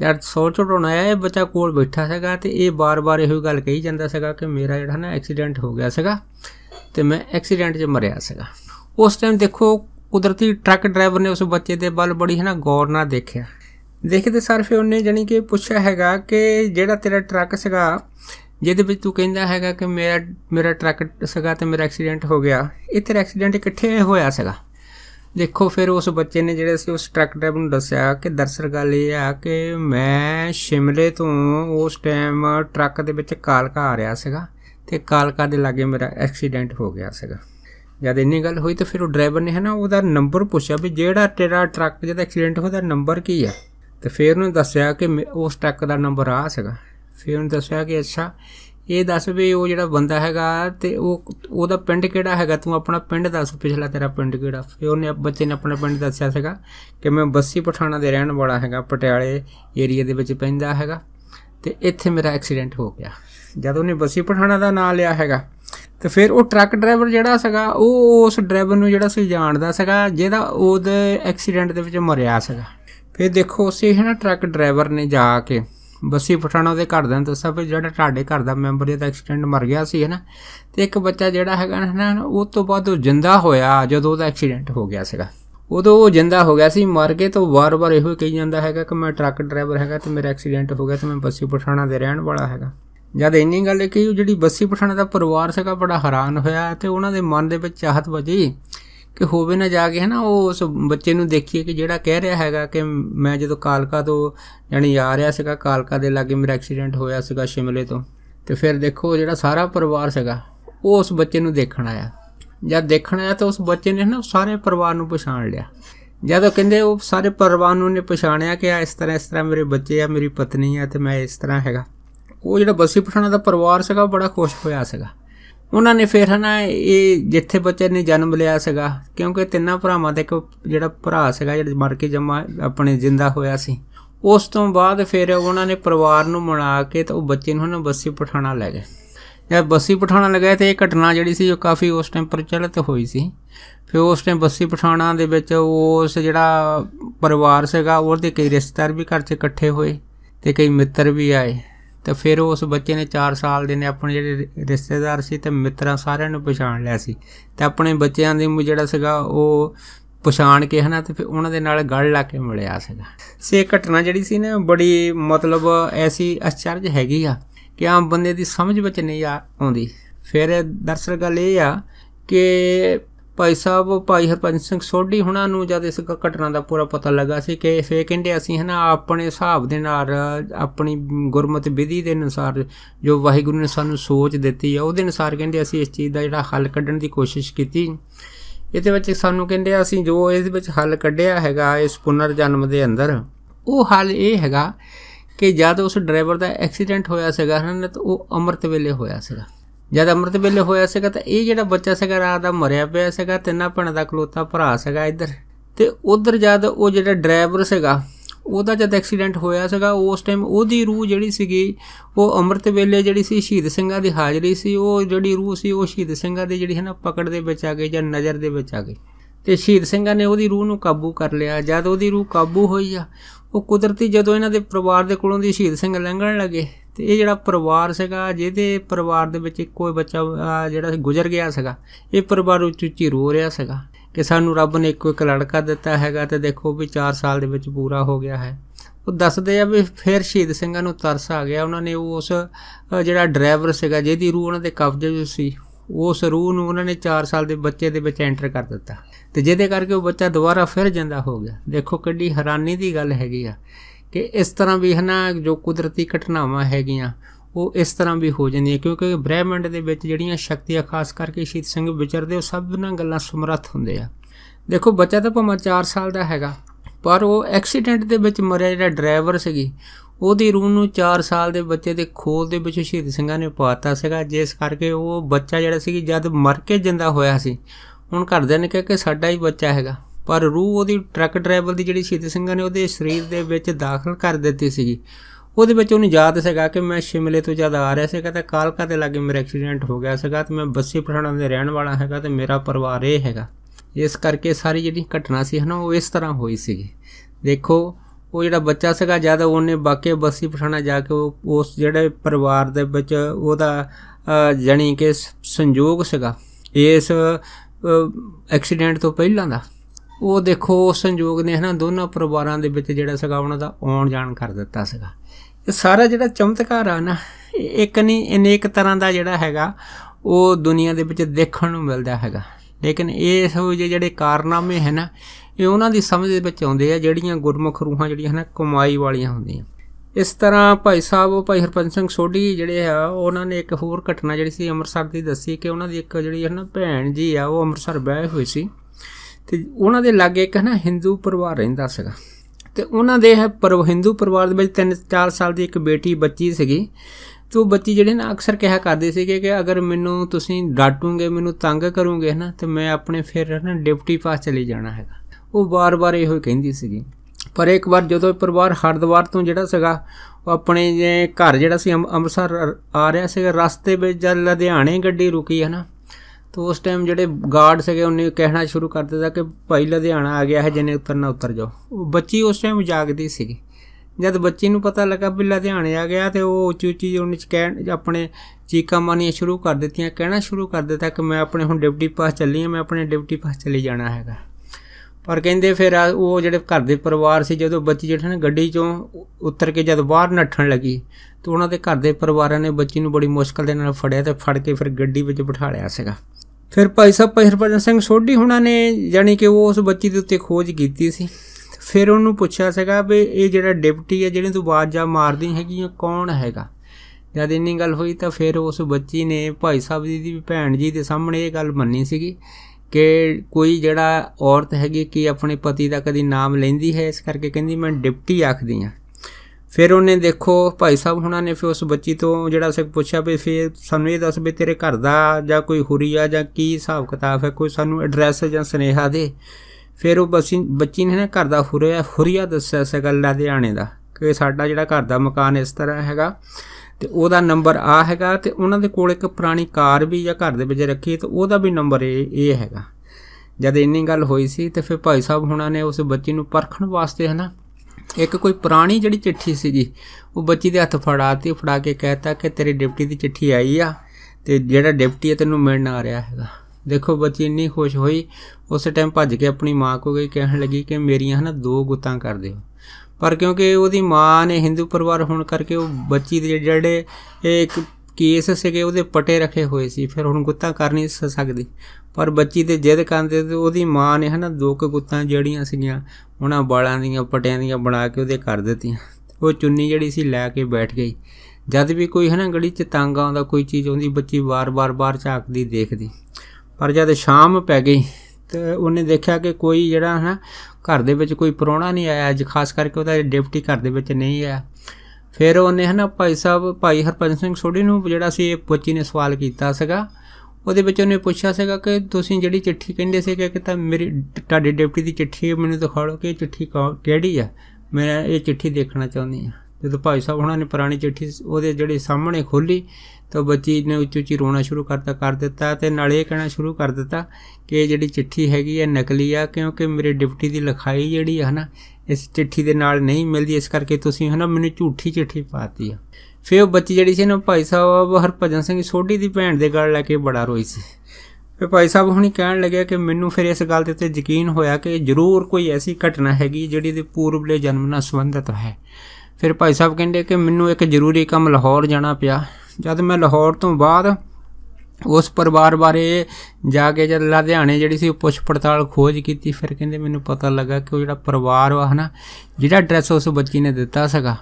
ਜਦ ਸੋਲ ਚੜਾਉਣ ਆਇਆ ਇਹ ਬੱਚਾ ਕੋਲ ਬੈਠਾ ਸੀਗਾ ਤੇ ਇਹ ਬਾਰ-ਬਾਰ ਇਹੋ ਗੱਲ ਕਹੀ ਜਾਂਦਾ ਸੀਗਾ ਕਿ ਮੇਰਾ ਜਿਹੜਾ ਹਨਾ ਐਕਸੀਡੈਂਟ ਹੋ ਗਿਆ ਸੀਗਾ ਤੇ ਮੈਂ ਐਕਸੀਡੈਂਟ 'ਚ ਮਰਿਆ ਸੀਗਾ ਉਸ ਟਾਈਮ ਦੇਖੋ ਕੁਦਰਤੀ ਟਰੱਕ ਡਰਾਈਵਰ ਨੇ ਉਸ ਬੱਚੇ ਦੇ ਵੱਲ ਬੜੀ ਹਨਾ ਗੌਰ ਨਾਲ ਦੇਖਿਆ ਦੇਖਦੇ ਸਰ ਫਿਰ ਉਹਨੇ ਜਾਨੀ ਕਿ ਪੁੱਛਿਆ ਹੈਗਾ ਕਿ ਜਿਹੜਾ ਤੇਰਾ ਟਰੱਕ ਸੀਗਾ ਜਿਹਦੇ ਵਿੱਚ ਤੂੰ ਕਹਿੰਦਾ ਹੈਗਾ ਕਿ ਮੇਰਾ ਮੇਰਾ ਟਰੱਕ ਸਗਾ ਤੇ ਮੇਰਾ ਐਕਸੀਡੈਂਟ ਹੋ ਗਿਆ ਇੱਥੇ ਐਕਸੀਡੈਂਟ ਇਕੱਠੇ ਹੋਇਆ ਸਗਾ ਦੇਖੋ ਫਿਰ ਉਸ ਬੱਚੇ ਨੇ ਜਿਹੜੇ ਸੀ ਉਸ ਟਰੱਕ ਡਰਾਈਵਰ ਨੂੰ ਦੱਸਿਆ ਕਿ ਦਰਸਰ ਗੱਲ ਇਹ ਆ ਕਿ ਮੈਂ ਸ਼ਿਮਲੇ ਤੋਂ ਉਸ ਟਾਈਮ ਟਰੱਕ ਦੇ ਵਿੱਚ ਕਾਲਕਾ ਆ ਰਿਹਾ ਸੀਗਾ ਤੇ ਕਾਲਕਾ ਦੇ ਲਾਗੇ ਮੇਰਾ ਐਕਸੀਡੈਂਟ ਹੋ ਗਿਆ ਸੀਗਾ ਜਦ ਇੰਨੀ ਗੱਲ ਹੋਈ ਤਾਂ ਫਿਰ ਉਹ ਡਰਾਈਵਰ ਨੇ ਹਨਾ ਉਹਦਾ ਨੰਬਰ ਪੁੱਛਿਆ ਵੀ ਜਿਹੜਾ ਤੇਰਾ ਟਰੱਕ ਜਿਹਦਾ ਐਕਸੀਡੈਂਟ ਹੋਇਆ ਦਾ ਨੰਬਰ ਕੀ ਆ ਤੇ ਫਿਰ ਉਹਨੇ ਦੱਸਿਆ ਕਿ ਉਸ ਟਰੱਕ ਦਾ ਨੰਬਰ ਆ ਸੀਗਾ ਫਿਰ ਉਹਨੇ ਦੱਸਿਆ ਕਿ ਅੱਛਾ ਇਹ ਦੱਸ ਵੀ ਉਹ ਜਿਹੜਾ ਬੰਦਾ ਹੈਗਾ ਤੇ ਉਹ ਉਹਦਾ ਪਿੰਡ ਕਿਹੜਾ ਹੈਗਾ ਤੂੰ ਆਪਣਾ ਪਿੰਡ ਦੱਸ ਪਿਛਲਾ ਤੇਰਾ ਪਿੰਡ ਕਿਹੜਾ ਫਿਰ ਉਹਨੇ ਬੱਚੇ ਨੇ ਆਪਣਾ ਪਿੰਡ ਦੱਸਿਆ ਸੀਗਾ ਕਿ ਮੈਂ ਬੱਸੀ ਪਠਾਣਾ ਦੇ ਰਹਿਣ ਵਾਲਾ ਹੈਗਾ ਪਟਿਆਲੇ ਏਰੀਆ ਦੇ ਵਿੱਚ ਪੈਂਦਾ ਹੈਗਾ ਤੇ ਇੱਥੇ ਮੇਰਾ ਐਕਸੀਡੈਂਟ ਹੋ ਗਿਆ ਜਦ ਉਹਨੇ ਬੱਸੀ ਪਠਾਣਾ ਦਾ ਨਾਮ ਲਿਆ ਹੈਗਾ ਤੇ ਫਿਰ ਉਹ ਟਰੱਕ ਡਰਾਈਵਰ ਜਿਹੜਾ ਸੀਗਾ ਉਹ ਉਸ ਡਰਾਈਵਰ ਨੂੰ ਜਿਹੜਾ ਸੀ ਜਾਣਦਾ ਸੀਗਾ ਜਿਹਦਾ ਉਹਦੇ ਐਕਸੀਡੈਂਟ ਦੇ ਵਿੱਚ ਮਰਿਆ ਸੀਗਾ ਫਿਰ ਦੇਖੋ ਉਸੇ ਹੈ ਨਾ ਟਰੱਕ ਡਰਾਈਵਰ ਨੇ ਜਾ ਕੇ ਬੱਸੀ ਪਠਾਣਾ ਦੇ ਘਰ ਦੇ ਦੱਸਿਆ ਵੀ ਜਿਹੜਾ ਤੁਹਾਡੇ ਘਰ ਦਾ ਮੈਂਬਰ ਇਹਦਾ ਐਕਸੀਡੈਂਟ ਮਰ ਗਿਆ ਸੀ ਹੈਨਾ ਤੇ ਇੱਕ ਬੱਚਾ ਜਿਹੜਾ ਹੈਗਾ ਨਾ ਉਹ ਤੋਂ ਬਾਅਦ ਉਹ ਜਿੰਦਾ ਹੋਇਆ ਜਦੋਂ ਉਹਦਾ ਐਕਸੀਡੈਂਟ ਹੋ ਗਿਆ ਸੀਗਾ ਉਦੋਂ ਉਹ ਜਿੰਦਾ ਹੋ ਗਿਆ ਸੀ ਮਰ ਕੇ ਤੋਂ ਵਾਰ-ਵਾਰ ਇਹੋ ਹੀ ਕਹੀ ਜਾਂਦਾ ਹੈਗਾ ਕਿ ਮੈਂ ਟਰੱਕ ਡਰਾਈਵਰ ਹੈਗਾ ਤੇ ਮੇਰਾ ਐਕਸੀਡੈਂਟ ਹੋ ਗਿਆ ਤੇ ਮੈਂ ਬੱਸੀ ਪਠਾਣਾ ਦੇ ਰਹਿਣ ਵਾਲਾ ਹੈਗਾ ਜਦ ਇੰਨੀ ਗੱਲ ਕਹੀ ਜਿਹੜੀ ਬੱਸੀ ਪਠਾਣਾ ਦਾ ਪਰਿਵਾਰ ਸੀਗਾ ਬੜਾ ਹੈਰਾਨ ਹੋਇਆ ਤੇ ਉਹਨਾਂ ਦੇ ਮਨ ਦੇ ਵਿੱਚ ਚਾਹਤ ਵਜੀ ਕਿ ਹੋਵੇ ਨਾ ਜਾ ਕੇ ਹੈ ਨਾ ਉਹ ਉਸ ਬੱਚੇ ਨੂੰ ਦੇਖੀਏ ਕਿ ਜਿਹੜਾ ਕਹਿ ਰਿਹਾ ਹੈਗਾ ਕਿ ਮੈਂ ਜਦੋਂ ਕਾਲਕਾ ਤੋਂ ਯਾਨੀ ਆ ਰਿਹਾ ਸੀਗਾ ਕਾਲਕਾ ਦੇ ਲਾਗੇ ਮੇਰਾ ਐਕਸੀਡੈਂਟ ਹੋਇਆ ਸੀਗਾ ਸ਼ਿਮਲੇ ਤੋਂ ਤੇ ਫਿਰ ਦੇਖੋ ਜਿਹੜਾ ਸਾਰਾ ਪਰਿਵਾਰ ਸੀਗਾ ਉਹ ਉਸ ਬੱਚੇ ਨੂੰ ਦੇਖਣ ਆਇਆ ਜਦ ਦੇਖਣ ਆਇਆ ਤਾਂ ਉਸ ਬੱਚੇ ਨੇ ਨਾ ਸਾਰੇ ਪਰਿਵਾਰ ਨੂੰ ਪਛਾਣ ਲਿਆ ਜਦੋਂ ਕਹਿੰਦੇ ਉਹ ਸਾਰੇ ਪਰਿਵਾਰ ਨੂੰ ਨੇ ਪਛਾਣਿਆ ਕਿ ਆ ਇਸ ਤਰ੍ਹਾਂ ਇਸ ਤਰ੍ਹਾਂ ਮੇਰੇ ਬੱਚੇ ਆ ਮੇਰੀ ਪਤਨੀ ਆ ਤੇ ਮੈਂ ਇਸ ਤਰ੍ਹਾਂ ਹੈਗਾ ਉਹ ਜਿਹੜਾ ਬਸੀ ਪਠਾਣਾ ਦਾ ਪਰਿਵਾਰ ਸੀਗਾ ਬੜਾ ਖੁਸ਼ ਹੋਇਆ ਸੀਗਾ ਉਹਨਾਂ ਨੇ ਫਿਰ ਹਨਾ ਇਹ ਜਿੱਥੇ ਬੱਚੇ ਨੇ ਜਨਮ ਲਿਆ ਸੀਗਾ ਕਿਉਂਕਿ ਤਿੰਨਾਂ ਭਰਾਵਾਂ ਦਾ ਇੱਕ ਜਿਹੜਾ ਭਰਾ ਸੀਗਾ ਜਿਹੜਾ ਮਰ ਕੇ ਜਮਾ ਆਪਣੇ ਜ਼ਿੰਦਾ ਹੋਇਆ ਸੀ ਉਸ ਤੋਂ ਬਾਅਦ ਫਿਰ ਉਹਨਾਂ ਨੇ ਪਰਿਵਾਰ ਨੂੰ ਮਨਾ ਕੇ ਤੇ ਉਹ ਬੱਚੇ ਨੂੰ ਹਨਾ ਬੱਸੀ ਪਠਾਣਾ ਲੈ ਗਏ ਜਦ ਬੱਸੀ ਪਠਾਣਾ ਲਗਾਏ ਤੇ ਇਹ ਘਟਨਾ ਜਿਹੜੀ ਸੀ ਉਹ ਕਾਫੀ ਉਸ ਟਾਈਮ ਪ੍ਰਚਲਿਤ ਹੋਈ ਸੀ ਫਿਰ ਉਸ ਟਾਈਮ ਬੱਸੀ ਪਠਾਣਾ ਦੇ ਵਿੱਚ ਉਸ ਜਿਹੜਾ ਪਰਿਵਾਰ ਸੀਗਾ ਉਹਦੇ ਕਈ ਰਿਸ਼ਤੇਦਾਰ ਵੀ ਘਰ 'ਚ ਇਕੱਠੇ ਹੋਏ ਤੇ ਕਈ ਮਿੱਤਰ ਵੀ ਆਏ ਤੇ ਫਿਰ ਉਸ ਬੱਚੇ ਨੇ 4 ਸਾਲ ਦੇ ਨੇ ਆਪਣੇ ਜਿਹੜੇ ਰਿਸ਼ਤੇਦਾਰ ਸੀ ਤੇ ਮਿੱਤਰਾਂ ਸਾਰਿਆਂ ਨੂੰ ਪਛਾਣ ਲਿਆ ਸੀ ਤੇ ਆਪਣੇ ਬੱਚਿਆਂ ਦੇ ਮੂੰਹ ਜਿਹੜਾ ਸੀਗਾ ਉਹ ਪਛਾਣ ਕੇ ਹਨਾ ਤੇ ਫਿਰ ਉਹਨਾਂ ਦੇ ਨਾਲ ਗੱਲ ਲਾ ਕੇ ਮਿਲਿਆ ਸੀਗਾ ਸੇ ਘਟਨਾ ਜਿਹੜੀ ਸੀ ਨਾ ਬੜੀ ਮਤਲਬ ਐਸੀ ਅਚਰਜ ਹੈਗੀ ਆ ਕਿ ਆਮ ਬੰਦੇ ਦੀ ਸਮਝ ਵਿੱਚ ਨਹੀਂ ਆਉਂਦੀ ਫਿਰ ਦਰਸਲ ਗੱਲ ਇਹ ਆ ਕਿ ਭਾਈ ਸਾਹਿਬ ਭਾਈ ਹਰਪੰਜ ਸਿੰਘ ਸੋਢੀ ਹੁਣਾਂ ਨੂੰ ਜਦ ਇਸ ਘਟਨਾ ਦਾ ਪੂਰਾ ਪਤਾ ਲੱਗਾ ਸੀ ਕਿ ਫੇ ਕਹਿੰਦੇ ਅਸੀਂ ਹਨਾ ਆਪਣੇ ਹਿਸਾਬ ਦੇ ਨਾਲ ਆਪਣੀ ਗੁਰਮਤਿ ਵਿਧੀ ਦੇ ਅਨੁਸਾਰ ਜੋ ਵਾਹਿਗੁਰੂ ਨੇ ਸਾਨੂੰ ਸੋਚ ਦਿੱਤੀ ਆ ਉਹਦੇ ਅਨੁਸਾਰ ਕਹਿੰਦੇ ਅਸੀਂ ਇਸ ਚੀਜ਼ ਦਾ ਜਿਹੜਾ ਹੱਲ ਕੱਢਣ ਦੀ ਕੋਸ਼ਿਸ਼ ਕੀਤੀ ਇਹਦੇ ਵਿੱਚ ਸਾਨੂੰ ਕਹਿੰਦੇ ਅਸੀਂ ਜੋ ਇਸ ਵਿੱਚ ਹੱਲ ਕੱਢਿਆ ਹੈਗਾ ਇਸ ਪੁਨਰ ਜਨਮ ਦੇ ਅੰਦਰ ਉਹ ਹੱਲ ਇਹ ਹੈਗਾ ਕਿ ਜਦ ਉਸ ਡਰਾਈਵਰ ਦਾ ਐਕਸੀਡੈਂਟ ਹੋਇਆ ਸੀਗਾ ਹਨ ਤਾਂ ਉਹ ਅੰਮ੍ਰਿਤ ਵੇਲੇ ਹੋਇਆ ਸੀਗਾ ਜਦ ਅੰਮ੍ਰਿਤ ਵੇਲੇ ਹੋਇਆ ਸੀਗਾ ਤਾਂ ਇਹ ਜਿਹੜਾ ਬੱਚਾ ਸੀਗਾ ਰਾਤ ਦਾ ਮਰਿਆ ਪਿਆ ਸੀਗਾ ਤਿੰਨਾਂ ਭੈਣਾਂ ਦਾ ਖਲੋਤਾ ਭਰਾ ਸੀਗਾ ਇੱਧਰ ਤੇ ਉਧਰ ਜਦ ਉਹ ਜਿਹੜਾ ਡਰਾਈਵਰ ਸੀਗਾ ਉਹਦਾ ਜਦ ਐਕਸੀਡੈਂਟ ਹੋਇਆ ਸੀਗਾ ਉਸ ਟਾਈਮ ਉਹਦੀ ਰੂਹ ਜਿਹੜੀ ਸੀਗੀ ਉਹ ਅੰਮ੍ਰਿਤ ਵੇਲੇ ਜਿਹੜੀ ਸੀ ਸ਼ਹੀਦ ਸਿੰਘਾਂ ਦੀ ਹਾਜ਼ਰੀ ਸੀ ਉਹ ਜਿਹੜੀ ਰੂਹ ਸੀ ਉਹ ਸ਼ਹੀਦ ਸਿੰਘਾਂ ਦੀ ਜਿਹੜੀ ਹੈ ਨਾ ਪਕੜ ਦੇ ਵਿੱਚ ਆ ਗਈ ਜਾਂ ਨਜ਼ਰ ਦੇ ਵਿੱਚ ਆ ਗਈ ਤੇ ਸ਼ਹੀਦ ਸਿੰਘਾਂ ਨੇ ਉਹਦੀ ਰੂਹ ਨੂੰ ਕਾਬੂ ਕਰ ਲਿਆ ਜਦ ਉਹਦੀ ਰੂਹ ਕਾਬੂ ਹੋਈ ਆ ਉਹ ਕੁਦਰਤੀ ਜਦੋਂ ਇਹਨਾਂ ਦੇ ਪਰਿਵਾਰ ਦੇ ਕੋਲੋਂ ਦੀ ਸ਼ਹੀਦ ਸਿੰਘ ਲੰਘਣ ਲੱਗੇ ਤੇ ਇਹ ਜਿਹੜਾ ਪਰਿਵਾਰ ਸੀਗਾ ਜਿਹਦੇ ਪਰਿਵਾਰ ਦੇ ਵਿੱਚ ਇੱਕੋ ਬੱਚਾ ਜਿਹੜਾ ਗੁਜ਼ਰ ਗਿਆ ਸੀਗਾ ਇਹ ਪਰਿਵਾਰ ਉੱਚੀ ਉੱਚੀ ਰੋ ਰਿਹਾ ਸੀਗਾ ਕਿ ਸਾਨੂੰ ਰੱਬ ਨੇ ਇੱਕੋ ਇੱਕ ਲੜਕਾ ਦਿੱਤਾ ਹੈਗਾ ਤੇ ਦੇਖੋ ਵੀ 4 ਸਾਲ ਦੇ ਵਿੱਚ ਪੂਰਾ ਹੋ ਗਿਆ ਹੈ ਉਹ ਦੱਸਦੇ ਆ ਵੀ ਫਿਰ ਸ਼ਹੀਦ ਸਿੰਘਾਂ ਨੂੰ ਤਰਸ ਆ ਗਿਆ ਉਹਨਾਂ ਨੇ ਉਸ ਜਿਹੜਾ ਡਰਾਈਵਰ ਸੀਗਾ ਜਿਹਦੀ ਰੂਹ ਉਹਨਾਂ ਦੇ ਕਬਜ਼ੇ ਵਿੱਚ ਸੀ ਉਸ ਰੂਹ ਨੂੰ ਉਹਨਾਂ ਨੇ 4 ਸਾਲ ਦੇ ਬੱਚੇ ਦੇ ਵਿੱਚ ਐਂਟਰ ਕਰ ਦਿੱਤਾ ਤੇ ਜਿਹਦੇ ਕਰਕੇ ਉਹ ਬੱਚਾ ਦੁਬਾਰਾ ਫਿਰ ਜਿੰਦਾ ਹੋ ਗਿਆ ਦੇਖੋ ਕਿੰਨੀ ਹੈਰਾਨੀ ਦੀ ਗੱਲ ਹੈਗੀ ਆ ਕਿ ਇਸ ਤਰ੍ਹਾਂ ਵੀ ਹਨਾ ਜੋ ਕੁਦਰਤੀ ਘਟਨਾਵਾਂ ਹੈਗੀਆਂ ਉਹ ਇਸ ਤਰ੍ਹਾਂ ਵੀ ਹੋ ਜਾਂਦੀਆਂ ਕਿਉਂਕਿ ਬ੍ਰਹਿਮੰਡ ਦੇ ਵਿੱਚ ਜਿਹੜੀਆਂ ਸ਼ਕਤੀਆਂ ਖਾਸ ਕਰਕੇ ਸ਼ੀਤ ਸਿੰਘ ਵਿਚਰਦੇ ਉਹ ਸਭ ਨਾਲ ਗੱਲਾਂ ਸਮਰੱਥ ਹੁੰਦੇ ਆ ਦੇਖੋ ਬੱਚਾ ਤਾਂ ਭਾਵੇਂ 4 ਸਾਲ ਦਾ ਹੈਗਾ ਪਰ ਉਹ ਐਕਸੀਡੈਂਟ ਦੇ ਵਿੱਚ ਮਰਿਆ ਜਿਹੜਾ ਡਰਾਈਵਰ ਸੀਗੀ ਉਹਦੀ ਰੂਹ ਨੂੰ 4 ਸਾਲ ਦੇ ਬੱਚੇ ਦੇ ਖੋਲ ਦੇ ਵਿੱਚ ਸ਼ਹੀਦ ਸਿੰਘਾਂ ਨੇ ਪਾਤਾ ਸੀਗਾ ਜਿਸ ਕਰਕੇ ਉਹ ਬੱਚਾ ਜਿਹੜਾ ਸੀ ਜਦ ਮਰ ਕੇ ਜਿੰਦਾ ਹੋਇਆ ਸੀ ਹੁਣ ਘਰਦਿਆਂ ਨੇ ਕਿਹਾ ਕਿ ਸਾਡਾ ਹੀ ਬੱਚਾ ਹੈਗਾ ਪਰ ਰੂਹ ਉਹਦੀ ਟਰੱਕ ਡਰਾਈਵਰ ਦੀ ਜਿਹੜੀ ਸ਼ੀਤ ਸਿੰਘਾਂ ਨੇ ਉਹਦੇ ਸਰੀਰ ਦੇ ਵਿੱਚ ਦਾਖਲ ਕਰ ਦਿੱਤੀ ਸੀਗੀ ਉਹਦੇ ਵਿੱਚ ਉਹਨੂੰ ਯਾਦ ਸੀਗਾ ਕਿ ਮੈਂ ਸ਼ਿਮਲੇ ਤੋਂ ਜਦ ਆ ਰਿਹਾ ਸੀ ਤਾਂ ਕਾਲਕਾ ਦੇ ਲਾਗੇ ਮੇਰਾ ਐਕਸੀਡੈਂਟ ਹੋ ਗਿਆ ਸੀਗਾ ਤੇ ਮੈਂ ਬੱਸੀ ਪਠਾਣਾ ਦੇ ਰਹਿਣ ਵਾਲਾ ਹੈਗਾ ਤੇ ਮੇਰਾ ਪਰਿਵਾਰ ਇਹ ਹੈਗਾ ਇਸ ਕਰਕੇ ਸਾਰੀ ਜਿਹੜੀ ਘਟਨਾ ਸੀ ਹਨਾ ਉਹ ਇਸ ਤਰ੍ਹਾਂ ਹੋਈ ਸੀਗੀ ਦੇਖੋ ਉਹ ਜਿਹੜਾ ਬੱਚਾ ਸੀਗਾ ਜਦ ਉਹਨੇ ਬਾਕੇ ਬੱਸੀ ਪਠਾਣਾ ਜਾ ਕੇ ਉਸ ਜਿਹੜੇ ਪਰਿਵਾਰ ਦੇ ਵਿੱਚ ਉਹਦਾ ਜਣੀ ਕਿ ਸੰਯੋਗ ਸੀਗਾ ਇਸ ਐਕਸੀਡੈਂਟ ਤੋਂ ਪਹਿਲਾਂ ਦਾ ਉਹ ਦੇਖੋ ਸੰਯੋਗ ਨੇ ਹਨਾ ਦੋਨਾਂ ਪਰਿਵਾਰਾਂ ਦੇ ਵਿੱਚ ਜਿਹੜਾ ਸਗਾ ਉਹਨਾਂ ਦਾ ਆਉਣ ਜਾਣ ਕਰ ਦਿੱਤਾ ਸੀਗਾ ਇਹ ਸਾਰਾ ਜਿਹੜਾ ਚਮਤਕਾਰ ਆ ਨਾ ਇੱਕ ਨਹੀਂ ਅਨੇਕ ਤਰ੍ਹਾਂ ਦਾ ਜਿਹੜਾ ਹੈਗਾ ਉਹ ਦੁਨੀਆ ਦੇ ਵਿੱਚ ਦੇਖਣ ਨੂੰ ਮਿਲਦਾ ਹੈਗਾ ਲੇਕਿਨ ਇਹ ਸੋ ਜਿਹੜੇ ਕਾਰਨਾਮੇ ਹੈ ਨਾ ਇਹ ਉਹਨਾਂ ਦੀ ਸਮਝ ਦੇ ਵਿੱਚ ਆਉਂਦੇ ਆ ਜਿਹੜੀਆਂ ਗੁਰਮੁਖ ਰੂਹਾਂ ਜਿਹੜੀਆਂ ਹਨ ਕਮਾਈ ਵਾਲੀਆਂ ਹੁੰਦੀਆਂ ਇਸ ਤਰ੍ਹਾਂ ਭਾਈ ਸਾਹਿਬ ਉਹ ਭਾਈ ਹਰਪੰਚ ਸਿੰਘ ਸੋਢੀ ਜਿਹੜੇ ਆ ਉਹਨਾਂ ਨੇ ਇੱਕ ਹੋਰ ਘਟਨਾ ਜਿਹੜੀ ਸੀ ਅੰਮ੍ਰਿਤਸਰ ਦੀ ਦੱਸੀ ਕਿ ਉਹਨਾਂ ਦੀ ਇੱਕ ਜਿਹੜੀ ਹੈ ਨਾ ਭੈਣ ਜੀ ਆ ਉਹ ਅੰਮ੍ਰਿਤਸਰ ਬਹਿ ਹੋਈ ਸੀ ਤੇ ਉਹਨਾਂ ਦੇ ਲਾਗੇ ਇੱਕ ਨਾ ਹਿੰਦੂ ਪਰਿਵਾਰ ਰਹਿੰਦਾ ਸੀਗਾ ਤੇ ਉਹਨਾਂ ਦੇ ਪਰ ਹਿੰਦੂ ਪਰਿਵਾਰ ਦੇ ਵਿੱਚ 3-4 ਸਾਲ ਦੀ ਇੱਕ ਬੇਟੀ ਬੱਚੀ ਸੀਗੀ ਤੇ ਉਹ ਬੱਚੀ ਜਿਹੜੇ ਨਾ ਅਕਸਰ ਕਿਹਾ ਕਰਦੇ ਸੀਗੇ ਕਿ ਅਗਰ ਮੈਨੂੰ ਤੁਸੀਂ ਡਾਟੂਗੇ ਮੈਨੂੰ ਤੰਗ ਕਰੋਗੇ ਹਨਾ ਤੇ ਮੈਂ ਆਪਣੇ ਫਿਰ ਨਾ ਡਿਪਟੀ ਪਾਸ ਚਲੇ ਜਾਣਾ ਹੈਗਾ ਉਹ ਵਾਰ-ਵਾਰ ਇਹੋ ਹੀ ਕਹਿੰਦੀ ਸੀਗੀ ਪਰ ਇੱਕ ਵਾਰ ਜਦੋਂ ਪਰਿਵਾਰ ਹਰਦਵਾਰ ਤੋਂ ਜਿਹੜਾ ਸੀਗਾ ਉਹ ਆਪਣੇ ਘਰ ਜਿਹੜਾ ਸੀ ਅੰਮ੍ਰਿਤਸਰ ਆ ਰਿਹਾ ਸੀਗਾ ਰਸਤੇ ਵਿੱਚ ਜਦ ਲੁਧਿਆਣੇ ਗੱਡੀ ਰੁਕੀ ਹਨਾ ਤੋ ਉਸ ਟਾਈਮ ਜਿਹੜੇ ਗਾਰਡ ਸੀਗੇ ਉਹਨੇ ਕਹਿਣਾ ਸ਼ੁਰੂ ਕਰ ਦਿੱਤਾ ਕਿ ਭਾਈ ਲੁਧਿਆਣਾ ਆ ਗਿਆ ਹੈ ਜਿੰਨੇ ਉਤਰਨਾ ਉਤਰ ਜਾਓ ਉਹ ਬੱਚੀ ਉਸ ਟਾਈਮ ਜਾਗਦੀ ਸੀ ਜਦ ਬੱਚੀ ਨੂੰ ਪਤਾ ਲੱਗਾ ਵੀ ਲੁਧਿਆਣੇ ਆ ਗਿਆ ਤੇ ਉਹ ਉੱਚੀ ਉੱਚੀ ਉਹਨੇ ਕਹਿਣ ਆਪਣੇ ਚੀਕਾਂ ਮਾਰਨੀਆਂ ਸ਼ੁਰੂ ਕਰ ਦਿੱਤੀਆਂ ਕਹਿਣਾ ਸ਼ੁਰੂ ਕਰ ਦਿੱਤਾ ਕਿ ਮੈਂ ਆਪਣੇ ਹੁਣ ਡਿਊਟੀ ਪਾਸ ਚੱਲੀ ਹਾਂ ਮੈਂ ਆਪਣੇ ਡਿਊਟੀ ਪਾਸ ਚਲੀ ਜਾਣਾ ਹੈਗਾ ਪਰ ਕਹਿੰਦੇ ਫਿਰ ਉਹ ਜਿਹੜੇ ਘਰ ਦੇ ਪਰਿਵਾਰ ਸੀ ਜਦੋਂ ਬੱਚੀ ਜਿਹੜਾ ਨੇ ਗੱਡੀ ਚੋਂ ਉਤਰ ਕੇ ਜਦ ਬਾਹਰ ਨੱਠਣ ਲੱਗੀ ਤੇ ਉਹਨਾਂ ਦੇ ਘਰ ਦੇ ਪਰਿਵਾਰਾਂ ਨੇ ਬੱਚੀ ਨੂੰ ਬੜੀ ਮੁਸ਼ਕਲ ਦੇ ਨਾਲ ਫੜਿਆ ਤੇ ਫੜ ਕੇ ਫਿਰ ਗੱਡੀ ਵਿੱਚ ਬਿਠਾ ਲਿਆ ਸੀਗਾ ਫਿਰ ਭਾਈ ਸਾਹਿਬ ਭਾਈ ਹਰਭਜਨ ਸਿੰਘ ਸੋਢੀ ਹੁਣਾਂ ਨੇ ਯਾਨੀ ਕਿ ਉਹ ਉਸ ਬੱਚੀ ਦੇ ਉੱਤੇ ਖੋਜ ਕੀਤੀ ਸੀ ਫਿਰ ਉਹਨੂੰ ਪੁੱਛਿਆ ਸੀਗਾ ਵੀ ਇਹ ਜਿਹੜਾ ਡਿਪਟੀ ਹੈ ਜਿਹੜੇ ਤੂੰ ਬਾਜਾ ਮਾਰਦੀ ਹੈਗੀ ਕੌਣ ਹੈਗਾ ਜਦ ਇੰਨੀ ਗੱਲ ਹੋਈ ਤਾਂ ਫਿਰ ਉਸ ਬੱਚੀ ਨੇ ਭਾਈ ਸਾਹਿਬ ਜੀ ਦੀ ਭੈਣ ਜੀ ਦੇ ਸਾਹਮਣੇ ਇਹ ਗੱਲ ਮੰਨੀ ਸੀਗੀ ਕਿ ਕੋਈ ਜਿਹੜਾ ਔਰਤ ਹੈਗੀ ਕਿ ਆਪਣੇ ਪਤੀ ਦਾ ਕਦੀ ਨਾਮ ਲੈਂਦੀ ਹੈ ਇਸ ਕਰਕੇ ਕਹਿੰਦੀ ਮੈਂ ਡਿਪਟੀ ਆਖਦੀ ਆ ਫਿਰ ਉਹਨੇ ਦੇਖੋ ਭਾਈ ਸਾਹਿਬ ਹੁਣਾਂ ਨੇ ਫਿਰ ਉਸ ਬੱਚੀ ਤੋਂ ਜਿਹੜਾ ਸਿੱਖ ਪੁੱਛਿਆ ਵੀ ਫਿਰ ਸਾਨੂੰ ਇਹ ਦੱਸ ਵੀ ਤੇਰੇ ਘਰ ਦਾ ਜਾਂ ਕੋਈ ਹੁਰੀ ਆ ਜਾਂ ਕੀ ਹਿਸਾਬ ਕਿਤਾਬ ਹੈ ਕੋਈ ਸਾਨੂੰ ਐਡਰੈਸ ਜਾਂ ਸਨੇਹਾ ਦੇ ਫਿਰ ਉਹ ਬਸੀ ਬੱਚੀ ਨੇ ਨਾ ਘਰ ਦਾ ਹੁਰੀਆ ਹੁਰੀਆ ਦੱਸਿਆ ਸਗਲ ਆਣੇ ਦਾ ਕਿ ਸਾਡਾ ਜਿਹੜਾ ਘਰ ਦਾ ਮਕਾਨ ਇਸ ਤਰ੍ਹਾਂ ਹੈਗਾ ਤੇ ਉਹਦਾ ਨੰਬਰ ਆ ਹੈਗਾ ਤੇ ਉਹਨਾਂ ਦੇ ਕੋਲ ਇੱਕ ਪੁਰਾਣੀ ਕਾਰ ਵੀ ਜਾਂ ਘਰ ਦੇ ਵਿੱਚ ਰੱਖੀ ਤੇ ਉਹਦਾ ਵੀ ਨੰਬਰ ਇਹ ਇਹ ਹੈਗਾ ਜਦ ਇੰਨੀ ਗੱਲ ਹੋਈ ਸੀ ਤੇ ਫਿਰ ਭਾਈ ਸਾਹਿਬ ਹੁਣਾਂ ਨੇ ਉਸ ਬੱਚੀ ਨੂੰ ਪਰਖਣ ਵਾਸਤੇ ਹਨਾ ਇੱਕ ਕੋਈ ਪੁਰਾਣੀ ਜਿਹੜੀ ਚਿੱਠੀ ਸੀਗੀ ਉਹ ਬੱਚੀ ਦੇ ਹੱਥ ਫੜਾਤੀ ਫੜਾ ਕੇ ਕਹਿਤਾ ਕਿ ਤੇਰੀ ਡਿਪਟੀ ਦੀ ਚਿੱਠੀ ਆਈ ਆ ਤੇ ਜਿਹੜਾ ਡਿਪਟੀ ਹੈ ਤੈਨੂੰ ਮਿਲਣ ਆ ਰਿਹਾ ਹੈਗਾ ਦੇਖੋ ਬੱਚੀ ਇੰਨੀ ਖੁਸ਼ ਹੋਈ ਉਸੇ ਟਾਈਮ ਭੱਜ ਕੇ ਆਪਣੀ ਮਾਂ ਕੋ ਗਈ ਕਹਿਣ ਲੱਗੀ ਕਿ ਮੇਰੀਆਂ ਹਨਾ ਦੋ ਗੁੱਤਾਂ ਕਰ ਦਿਓ ਪਰ ਕਿਉਂਕਿ ਉਹਦੀ ਮਾਂ ਨੇ ਹਿੰਦੂ ਪਰਿਵਾਰ ਹੋਣ ਕਰਕੇ ਉਹ ਬੱਚੀ ਦੇ ਜਿਹੜੇ ਇੱਕ ਕੇਸ ਸੀਗੇ ਉਹਦੇ ਪਟੇ ਰੱਖੇ ਹੋਏ ਸੀ ਫਿਰ ਹੁਣ ਗੁੱਤਾ ਕਰ ਨਹੀਂ ਸਕਦੀ ਪਰ ਬੱਚੀ ਤੇ ਜਿੱਦ ਕਰਦੇ ਤੇ ਉਹਦੀ ਮਾਂ ਨੇ ਹਨਾ ਦੋ ਕੁ ਗੁੱਤਾਂ ਜਿਹੜੀਆਂ ਸੀਗੀਆਂ ਉਹਨਾਂ ਬਾਲਾਂ ਦੀਆਂ ਪਟਿਆਂ ਦੀਆਂ ਬਣਾ ਕੇ ਉਹਦੇ ਕਰ ਦਿੱਤੀਆਂ ਉਹ ਚੁੰਨੀ ਜਿਹੜੀ ਸੀ ਲੈ ਕੇ ਬੈਠ ਗਈ ਜਦ ਵੀ ਕੋਈ ਹਨਾ ਗਲੀ 'ਚ ਤੰਗ ਆਉਂਦਾ ਕੋਈ ਚੀਜ਼ ਆਉਂਦੀ ਬੱਚੀ ਵਾਰ-ਵਾਰ ਬਾਹਰ ਝਾਕਦੀ ਦੇਖਦੀ ਪਰ ਜਦ ਸ਼ਾਮ ਪੈ ਗਈ ਤੇ ਉਹਨੇ ਦੇਖਿਆ ਕਿ ਕੋਈ ਜਿਹੜਾ ਹਨਾ ਘਰ ਦੇ ਵਿੱਚ ਕੋਈ ਪਰੋਣਾ ਨਹੀਂ ਆਇਆ ਅੱਜ ਖਾਸ ਕਰਕੇ ਉਹਦਾ ਡਿਪਟੀ ਘਰ ਦੇ ਵਿੱਚ ਨਹੀਂ ਆਇਆ ਫਿਰ ਉਹਨੇ ਹਨਾ ਭਾਈ ਸਾਹਿਬ ਭਾਈ ਹਰਪੰਜ ਸਿੰਘ ਸੋਢੀ ਨੂੰ ਜਿਹੜਾ ਸੀ ਇਹ ਬੱਚੀ ਨੇ ਸਵਾਲ ਕੀਤਾ ਸੀਗਾ ਉਹਦੇ ਵਿੱਚ ਉਹਨੇ ਪੁੱਛਿਆ ਸੀਗਾ ਕਿ ਤੁਸੀਂ ਜਿਹੜੀ ਚਿੱਠੀ ਕਹਿੰਦੇ ਸੀ ਕਿ ਤਾਂ ਮੇਰੀ ਤੁਹਾਡੇ ਡਿਪਟੀ ਦੀ ਚਿੱਠੀ ਮੈਨੂੰ ਦਿਖਾ ਲਓ ਕਿ ਇਹ ਚਿੱਠੀ ਕਿਹੜੀ ਆ ਮੈਂ ਇਹ ਚਿੱਠੀ ਦੇਖਣਾ ਚਾਹੁੰਦੀ ਆ ਜਦੋਂ ਭਾਈ ਸਾਹਿਬ ਉਹਨਾਂ ਨੇ ਪੁਰਾਣੀ ਚਿੱਠੀ ਉਹਦੇ ਜਿਹੜੇ ਸਾਹਮਣੇ ਖੋਲੀ ਤਾਂ ਬੱਚੀ ਨੇ ਉੱਚੀ ਉੱਚੀ ਰੋਣਾ ਸ਼ੁਰੂ ਕਰਤਾ ਕਰ ਦਿੱਤਾ ਤੇ ਨਾਲ ਇਹ ਕਹਿਣਾ ਸ਼ੁਰੂ ਕਰ ਦਿੱਤਾ ਕਿ ਇਹ ਜਿਹੜੀ ਚਿੱਠੀ ਹੈਗੀ ਆ ਨਕਲੀ ਆ ਕਿਉਂਕਿ ਮੇਰੇ ਡਿਪਟੀ ਦੀ ਲਿਖਾਈ ਜਿਹੜੀ ਹੈ ਨਾ ਇਸ ਚਿੱਠੀ ਦੇ ਨਾਲ ਨਹੀਂ ਮਿਲਦੀ ਇਸ ਕਰਕੇ ਤੁਸੀਂ ਹਨਾ ਮੈਨੂੰ ਝੂਠੀ ਚਿੱਠੀ ਪਾਤੀ ਆ ਫਿਰ ਉਹ ਬੱਚੀ ਜਿਹੜੀ ਸੀ ਨਾ ਭਾਈ ਸਾਹਿਬ ਹਰਭਜਨ ਸਿੰਘ ਸੋਢੀ ਦੀ ਭੈਣ ਦੇ ਗੱਲ ਲੈ ਕੇ ਬੜਾ ਰੋਈ ਸੀ ਫਿਰ ਭਾਈ ਸਾਹਿਬ ਹੁਣੀ ਕਹਿਣ ਲੱਗਿਆ ਕਿ ਮੈਨੂੰ ਫਿਰ ਇਸ ਗੱਲ ਦੇ ਉੱਤੇ ਯਕੀਨ ਹੋਇਆ ਕਿ ਜ਼ਰੂਰ ਕੋਈ ਐਸੀ ਘਟਨਾ ਹੈਗੀ ਜਿਹੜੀ ਦੇ ਪੂਰਬਲੇ ਜਨਮ ਨਾਲ ਸੰਬੰਧਿਤ ਹੈ ਫਿਰ ਭਾਈ ਸਾਹਿਬ ਕਹਿੰਦੇ ਕਿ ਮੈਨੂੰ ਇੱਕ ਜ਼ਰੂਰੀ ਕੰਮ ਲਾਹੌਰ ਜਾਣਾ ਪਿਆ ਜਦ ਮੈਂ ਲਾਹੌਰ ਤੋਂ ਬਾਅਦ ਉਸ ਪਰਿਵਾਰ ਬਾਰੇ ਜਾ ਕੇ ਜਦ ਲੁਧਿਆਣੇ ਜਿਹੜੀ ਸੀ ਪੁੱਛ ਪੜਤਾਲ ਖੋਜ ਕੀਤੀ ਫਿਰ ਕਹਿੰਦੇ ਮੈਨੂੰ ਪਤਾ ਲੱਗਾ ਕਿ ਉਹ ਜਿਹੜਾ ਪਰਿਵਾਰ ਵਾ ਹਨਾ ਜਿਹੜਾ ਐਡਰੈਸ ਉਸ ਬੱਚੀ ਨੇ ਦਿੱਤਾ ਸੀਗਾ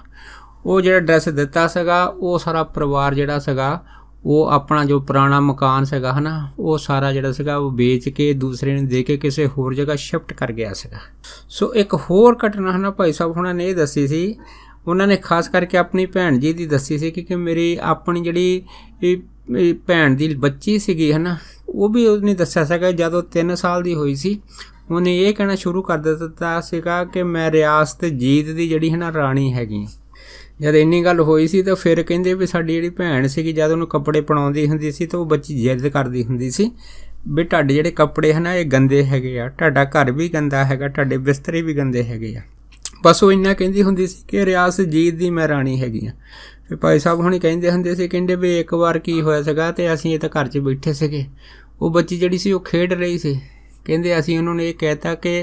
ਉਹ ਜਿਹੜਾ ਐਡਰੈਸ ਦਿੱਤਾ ਸੀਗਾ ਉਹ ਸਾਰਾ ਪਰਿਵਾਰ ਜਿਹੜਾ ਸੀਗਾ ਉਹ ਆਪਣਾ ਜੋ ਪੁਰਾਣਾ ਮਕਾਨ ਸੀਗਾ ਹਨਾ ਉਹ ਸਾਰਾ ਜਿਹੜਾ ਸੀਗਾ ਉਹ ਵੇਚ ਕੇ ਦੂਸਰੇ ਨੂੰ ਦੇ ਕੇ ਕਿਸੇ ਹੋਰ ਜਗ੍ਹਾ ਸ਼ਿਫਟ ਕਰ ਗਿਆ ਸੀਗਾ ਸੋ ਇੱਕ ਹੋਰ ਘਟਨਾ ਹਨਾ ਭਾਈ ਸਾਹਿਬ ਹੁਣਾਂ ਨੇ ਇਹ ਦੱਸੀ ਸੀ ਉਹਨਾਂ ਨੇ ਖਾਸ ਕਰਕੇ ਆਪਣੀ ਭੈਣ ਜੀ ਦੀ ਦੱਸੀ ਸੀ ਕਿ ਕਿ ਮੇਰੀ ਆਪਣੀ ਜਿਹੜੀ ਭੈਣ ਦੀ ਬੱਚੀ ਸੀਗੀ ਹਨਾ ਉਹ ਵੀ ਉਹਨੇ ਦੱਸਿਆ ਸੀਗਾ ਜਦੋਂ 3 ਸਾਲ ਦੀ ਹੋਈ ਸੀ ਉਹਨੇ ਇਹ ਕਹਿਣਾ ਸ਼ੁਰੂ ਕਰ ਦਿੱਤਾ ਸੀਗਾ ਕਿ ਮੈਂ ਰਿਆਸਤ ਜੀਤ ਦੀ ਜਿਹੜੀ ਹੈ ਨਾ ਰਾਣੀ ਹੈਗੀ ਜਦ ਇੰਨੀ ਗੱਲ ਹੋਈ ਸੀ ਤਾਂ ਫਿਰ ਕਹਿੰਦੇ ਵੀ ਸਾਡੀ ਜਿਹੜੀ ਭੈਣ ਸੀਗੀ ਜਦ ਉਹਨੂੰ ਕੱਪੜੇ ਪਣਾਉਂਦੀ ਹੁੰਦੀ ਸੀ ਤਾਂ ਉਹ ਬੱਚੀ ਜ਼ਿੱਦ ਕਰਦੀ ਹੁੰਦੀ ਸੀ ਵੀ ਤੁਹਾਡੇ ਜਿਹੜੇ ਕੱਪੜੇ ਹਨਾ ਇਹ ਗੰਦੇ ਹੈਗੇ ਆ ਤੁਹਾਡਾ ਘਰ ਵੀ ਗੰਦਾ ਹੈਗਾ ਤੁਹਾਡੇ ਬਿਸਤਰੇ ਵੀ ਗੰਦੇ ਹੈਗੇ ਆ ਬਸ ਉਹ ਇੰਨਾ ਕਹਿੰਦੀ ਹੁੰਦੀ ਸੀ ਕਿ ਰਿਆਸ ਜੀਤ ਦੀ ਮੈਂ ਰਾਣੀ ਹੈਗੀ ਆ ਵੀ ਭਾਈ ਸਾਹਿਬ ਹੁਣੀ ਕਹਿੰਦੇ ਹੁੰਦੇ ਸੀ ਕਹਿੰਦੇ ਵੀ ਇੱਕ ਵਾਰ ਕੀ ਹੋਇਆ ਸੀਗਾ ਤੇ ਅਸੀਂ ਇਹ ਤਾਂ ਘਰ 'ਚ ਬੈਠੇ ਸੀਗੇ ਉਹ ਬੱਚੀ ਜਿਹੜੀ ਸੀ ਉਹ ਖੇਡ ਰਹੀ ਸੀ ਕਹਿੰਦੇ ਅਸੀਂ ਉਹਨਾਂ ਨੂੰ ਇਹ ਕਹਿਤਾ ਕਿ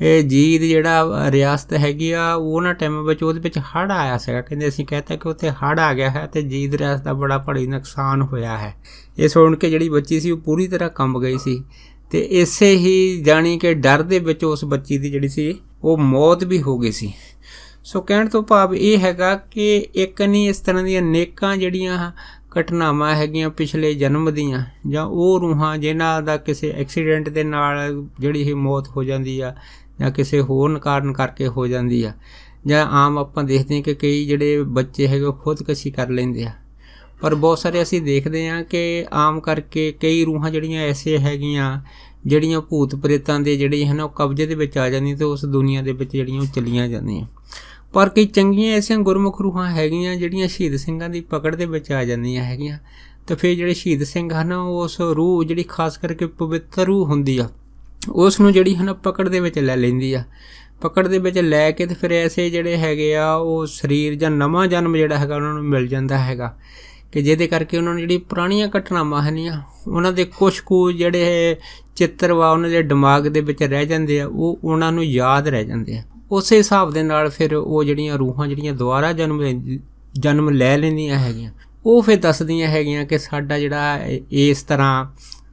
ਇਹ ਜੀਦ ਜਿਹੜਾ ਰਿਆਸਤ ਹੈਗੀ ਆ ਉਹ ਨਾ ਟਾਈਮ ਵਿੱਚ ਉਹਦੇ ਵਿੱਚ ਹੜ ਆਇਆ ਸੀਗਾ ਕਹਿੰਦੇ ਅਸੀਂ ਕਹਿਤਾ ਕਿ ਉੱਥੇ ਹੜ ਆ ਗਿਆ ਹੈ ਤੇ ਜੀਦ ਰਿਆਸਤ ਦਾ ਬੜਾ ਭਾਰੀ ਨੁਕਸਾਨ ਹੋਇਆ ਹੈ ਇਹ ਸੁਣ ਕੇ ਜਿਹੜੀ ਬੱਚੀ ਸੀ ਉਹ ਪੂਰੀ ਤਰ੍ਹਾਂ ਕੰਬ ਗਈ ਸੀ ਤੇ ਇਸੇ ਹੀ ਜਾਣੀ ਕਿ ਡਰ ਦੇ ਵਿੱਚ ਉਸ ਬੱਚੀ ਦੀ ਜਿਹੜੀ ਸੀ ਉਹ ਮੌਤ ਵੀ ਹੋ ਗਈ ਸੀ ਸੋ ਕਹਿਣ ਤੋਂ ਭਾਵ ਇਹ ਹੈਗਾ ਕਿ ਇੱਕ ਨਹੀਂ ਇਸ ਤਰ੍ਹਾਂ ਦੀਆਂ ਨੇਕਾਂ ਜਿਹੜੀਆਂ ਘਟਨਾਵਾਂ ਹੈਗੀਆਂ ਪਿਛਲੇ ਜਨਮ ਦੀਆਂ ਜਾਂ ਉਹ ਰੂਹਾਂ ਜਿਨ੍ਹਾਂ ਦਾ ਕਿਸੇ ਐਕਸੀਡੈਂਟ ਦੇ ਨਾਲ ਜਿਹੜੀ ਹੀ ਮੌਤ ਹੋ ਜਾਂਦੀ ਆ ਜਾਂ ਕਿਸੇ ਹੋਰ ਕਾਰਨ ਕਰਕੇ ਹੋ ਜਾਂਦੀ ਆ ਜਾਂ ਆਮ ਆਪਾਂ ਦੇਖਦੇ ਹਾਂ ਕਿ ਕਈ ਜਿਹੜੇ ਬੱਚੇ ਹੈਗੇ ਉਹ ਖੁਦਕਸ਼ੀ ਕਰ ਲੈਂਦੇ ਆ ਪਰ ਬਹੁਤ ਸਾਰੇ ਅਸੀਂ ਦੇਖਦੇ ਹਾਂ ਕਿ ਆਮ ਕਰਕੇ ਕਈ ਰੂਹਾਂ ਜਿਹੜੀਆਂ ਐਸੇ ਹੈਗੀਆਂ ਜਿਹੜੀਆਂ ਭੂਤ ਪ੍ਰੇਤਾਂ ਦੇ ਜਿਹੜੇ ਹਨ ਉਹ ਕਬਜ਼ੇ ਦੇ ਵਿੱਚ ਆ ਜਾਂਦੀਆਂ ਤੇ ਉਸ ਦੁਨੀਆ ਦੇ ਵਿੱਚ ਜਿਹੜੀਆਂ ਉਹ ਚਲੀਆਂ ਜਾਂਦੀਆਂ ਪਰ ਕਈ ਚੰਗੀਆਂ ਐਸੀਆਂ ਗੁਰਮੁਖ ਰੂਹਾਂ ਹੈਗੀਆਂ ਜਿਹੜੀਆਂ ਸ਼ਹੀਦ ਸਿੰਘਾਂ ਦੀ ਪਕੜ ਦੇ ਵਿੱਚ ਆ ਜਾਂਦੀਆਂ ਹੈਗੀਆਂ ਤਾਂ ਫਿਰ ਜਿਹੜੇ ਸ਼ਹੀਦ ਸਿੰਘ ਹਨ ਉਸ ਰੂਹ ਜਿਹੜੀ ਖਾਸ ਕਰਕੇ ਪਵਿੱਤਰ ਰੂਹ ਹੁੰਦੀ ਆ ਉਸ ਨੂੰ ਜਿਹੜੀ ਹਨ ਪਕੜ ਦੇ ਵਿੱਚ ਲੈ ਲੈਂਦੀ ਆ ਪਕੜ ਦੇ ਵਿੱਚ ਲੈ ਕੇ ਤੇ ਫਿਰ ਐਸੇ ਜਿਹੜੇ ਹੈਗੇ ਆ ਉਹ ਸਰੀਰ ਜਾਂ ਨਵਾਂ ਜਨਮ ਜਿਹੜਾ ਹੈਗਾ ਉਹਨਾਂ ਨੂੰ ਮਿਲ ਜਾਂਦਾ ਹੈਗਾ ਕਿ ਜਿਹਦੇ ਕਰਕੇ ਉਹਨਾਂ ਨੂੰ ਜਿਹੜੀ ਪੁਰਾਣੀਆਂ ਘਟਨਾਵਾਂ ਹਨੀਆਂ ਉਹਨਾਂ ਦੇ ਕੁਝ ਕੁ ਜਿਹੜੇ ਚਿੱਤਰ ਵਾ ਉਹਨਾਂ ਦੇ ਦਿਮਾਗ ਦੇ ਵਿੱਚ ਰਹਿ ਜਾਂਦੇ ਆ ਉਹ ਉਹਨਾਂ ਨੂੰ ਯਾਦ ਰਹਿ ਜਾਂਦੇ ਆ ਉਸੇ ਹਿਸਾਬ ਦੇ ਨਾਲ ਫਿਰ ਉਹ ਜਿਹੜੀਆਂ ਰੂਹਾਂ ਜਿਹੜੀਆਂ ਦੁਬਾਰਾ ਜਨਮ ਜਨਮ ਲੈ ਲੈਂਦੀਆਂ ਹੈਗੀਆਂ ਉਹ ਫਿਰ ਦੱਸਦੀਆਂ ਹੈਗੀਆਂ ਕਿ ਸਾਡਾ ਜਿਹੜਾ ਇਸ ਤਰ੍ਹਾਂ